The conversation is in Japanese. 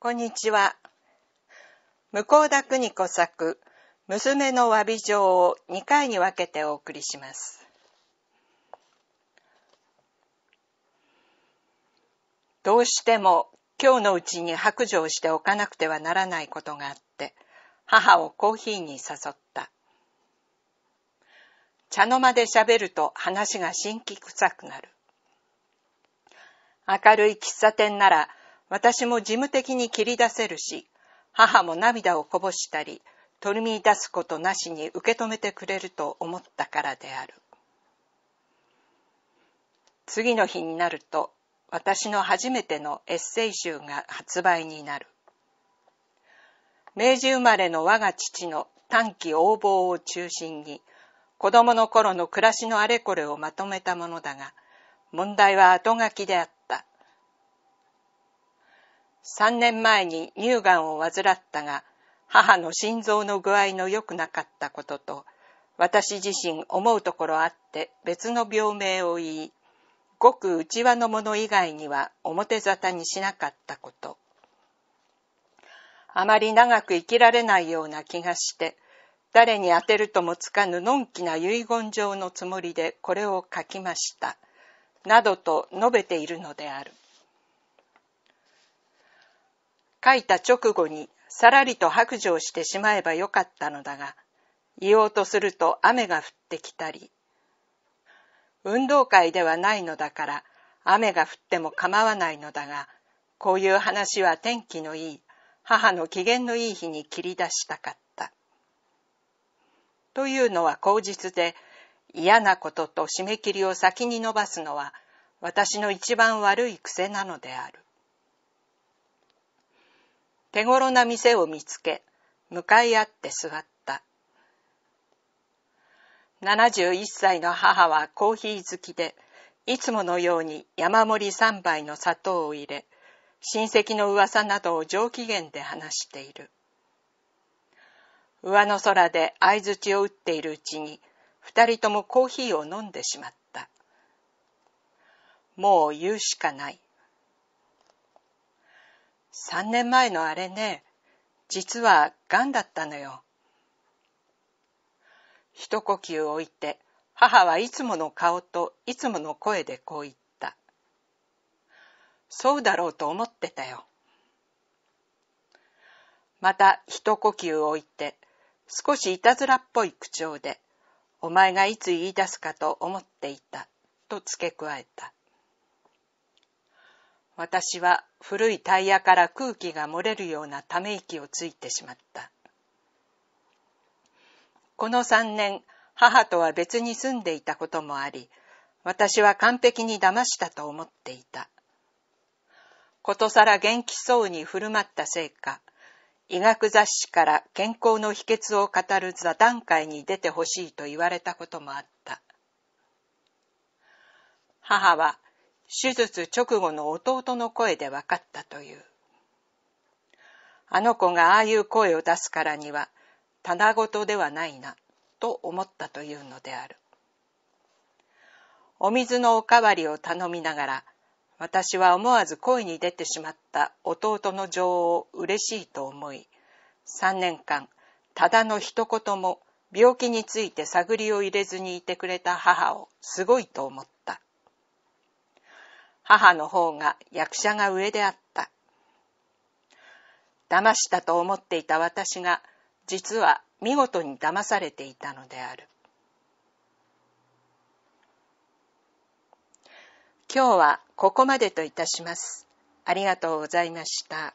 こんにちは。向田邦子作、娘の詫び状を2回に分けてお送りします。どうしても今日のうちに白状しておかなくてはならないことがあって、母をコーヒーに誘った。茶の間でしゃべると話が辛気臭くなる。明るい喫茶店なら私も事務的に切り出せるし、母も涙をこぼしたり、取り乱すことなしに受け止めてくれると思ったからである。次の日になると、私の初めてのエッセイ集が発売になる。明治生まれの我が父の短期横暴を中心に、子供の頃の暮らしのあれこれをまとめたものだが、問題は後書きであった3年前に乳がんを患ったが、母の心臓の具合の良くなかったことと、私自身思うところあって別の病名を言い、ごく内輪のもの以外には表沙汰にしなかったこと。あまり長く生きられないような気がして、誰に当てるともつかぬのんきな遺言状のつもりでこれを書きました。などと述べているのである。書いた直後にさらりと白状してしまえばよかったのだが、言おうとすると雨が降ってきたり、運動会ではないのだから雨が降っても構わないのだが、こういう話は天気のいい、母の機嫌のいい日に切り出したかった。というのは口実で、嫌なことと締め切りを先に伸ばすのは私の一番悪い癖なのである。手頃な店を見つけ、向かい合って座った。71歳の母はコーヒー好きで、いつものように山盛り3杯の砂糖を入れ、親戚の噂などを上機嫌で話している。上の空で相槌を打っているうちに、二人ともコーヒーを飲んでしまった。もう言うしかない。3年前のあれね、実はんだったのよ。一呼吸置いて、母はいつもの顔といつもの声でこう言った。そうだろうと思ってたよ。また一呼吸置いて、少しいたずらっぽい口調で、お前がいつ言い出すかと思っていた、と付け加えた。私は古いタイヤから空気が漏れるようなため息をついてしまった。この3年、母とは別に住んでいたこともあり、私は完璧に騙したと思っていた。ことさら元気そうに振る舞ったせいか、医学雑誌から健康の秘訣を語る座談会に出てほしいと言われたこともあった。母は手術直後の弟の声で分かったという。あの子がああいう声を出すからには、棚ごとではないな、と思ったというのである。お水のおかわりを頼みながら、私は思わず恋に出てしまった弟の情を嬉しいと思い、3年間、ただの一言も病気について探りを入れずにいてくれた母をすごいと思った。母の方が役者が上であった。騙したと思っていた私が、実は見事に騙されていたのである。今日はここまでといたします。ありがとうございました。